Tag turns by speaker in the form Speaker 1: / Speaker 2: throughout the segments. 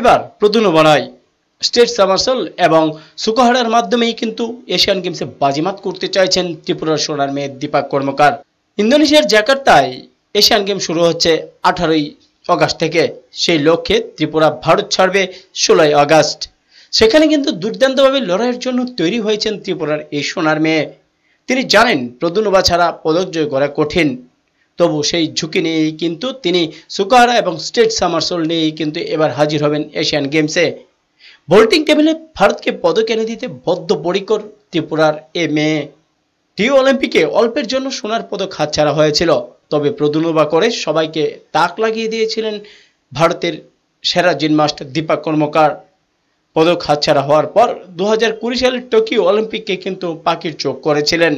Speaker 1: এবার বনাই স্টেট সামার্সল এবং সুকহারার মাধ্যমেই কিন্তু এশিয়ান গেমসে বাজিমাত করতে চাইছেন ত্রিপুরার সোনার মেয়ে দীপাক কর্মকার ইন্দোনেশিয়ার জ্যাকার্তায় এশিয়ান গেম শুরু হচ্ছে আঠারোই অগাস্ট থেকে সেই লক্ষ্যে ত্রিপুরা ভারত ছাড়বে ষোলোই অগাস্ট সেখানে কিন্তু দুর্দান্তভাবে লড়াইয়ের জন্য তৈরি হয়েছেন ত্রিপুরার এই সোনার মেয়ে তিনি জানেন প্রদুনবা ছাড়া পদক জয় করা কঠিন তবু সেই ঝুঁকি নিয়েই কিন্তু তিনি সুকাহারা এবং স্টেট সামারসোল নিয়েই কিন্তু এবার হাজির হবেন এশিয়ান গেমসে বোল্টিং টেবিলে ভারতকে পদক এনে দিতে বদ্ধপরিকর ত্রিপুরার এ মেয়ে রিও অলিম্পিকে অল্পের জন্য সোনার পদক হাতছাড়া হয়েছিল তবে প্রদুনবা করে সবাইকে তাক লাগিয়ে দিয়েছিলেন ভারতের সেরা মাস্টার দীপা কর্মকার পদক হাতছাড়া হওয়ার পর দু হাজার কুড়ি সালের টোকিও অলিম্পিককে কিন্তু পাখির চোখ করেছিলেন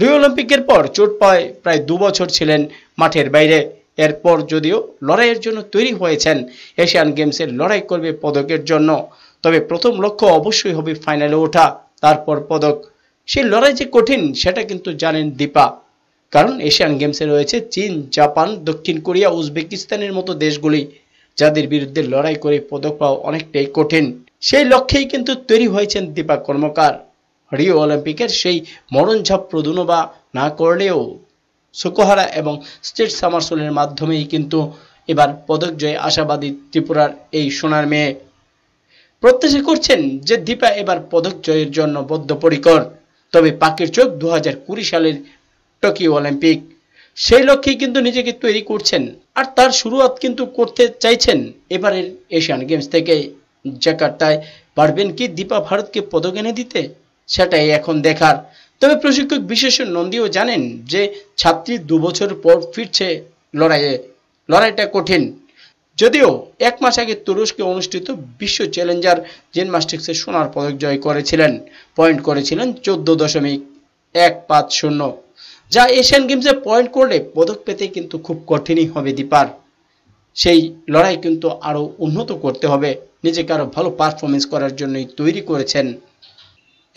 Speaker 1: রিও অলিম্পিকের পর চোট পায় প্রায় দুবছর ছিলেন মাঠের বাইরে এরপর যদিও লড়াইয়ের জন্য তৈরি হয়েছেন এশিয়ান গেমসের লড়াই করবে পদকের জন্য তবে প্রথম লক্ষ্য অবশ্যই হবে ফাইনালে ওঠা তারপর পদক সেই লড়াই যে কঠিন সেটা কিন্তু জানেন দীপা কারণ এশিয়ান গেমসে রয়েছে চীন জাপান দক্ষিণ কোরিয়া উজবেকিস্তানের মতো দেশগুলি যাদের বিরুদ্ধে লড়াই করে পদক পাওয়া অনেকটাই কঠিন সেই লক্ষ্যেই কিন্তু তৈরি হয়েছেন দীপা কর্মকার রিও অলিম্পিকের সেই মরণঝাপ প্রদুনবা না করলেও সুকোহারা এবং স্টেট সামারসোলের মাধ্যমেই কিন্তু এবার পদক জয়ে আশাবাদী ত্রিপুরার এই সোনার মেয়ে প্রত্যাশা করছেন যে দীপা এবার পদক জয়ের জন্য বদ্ধপরিকর তবে পাকির চোখ দু হাজার সালের টোকিও অলিম্পিক সেই লক্ষ্যেই কিন্তু নিজেকে তৈরি করছেন আর তার শুরুয়াত কিন্তু করতে চাইছেন এবারের এশিয়ান গেমস থেকে জাকার্তায় পারবেন কি দীপা ভারতকে পদক এনে দিতে সেটাই এখন দেখার তবে প্রশিক্ষক বিশেষ নন্দীও জানেন যে ছাত্রী দু বছর পর ফিরছে লড়াইয়ে লড়াইটা কঠিন যদিও এক মাস আগে তুরস্কে অনুষ্ঠিত বিশ্ব চ্যালেঞ্জার জিমনাস্টিক্সে সোনার পদক জয় করেছিলেন পয়েন্ট করেছিলেন চোদ্দ দশমিক এক পাঁচ শূন্য যা এশিয়ান গেমসে পয়েন্ট করলে পদক পেতে কিন্তু খুব কঠিনই হবে দীপার সেই লড়াই কিন্তু আরও উন্নত করতে হবে নিজেকে আরও ভালো পারফরমেন্স করার জন্যই তৈরি করেছেন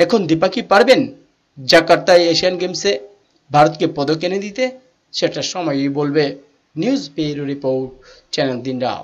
Speaker 1: এখন দীপা কি পারবেন জাকার্তায় এশিয়ান গেমসে ভারতকে পদক এনে দিতে সেটা সময়ই বলবে নিউজ পেরো রিপোর্ট চ্যানেল দিন রাও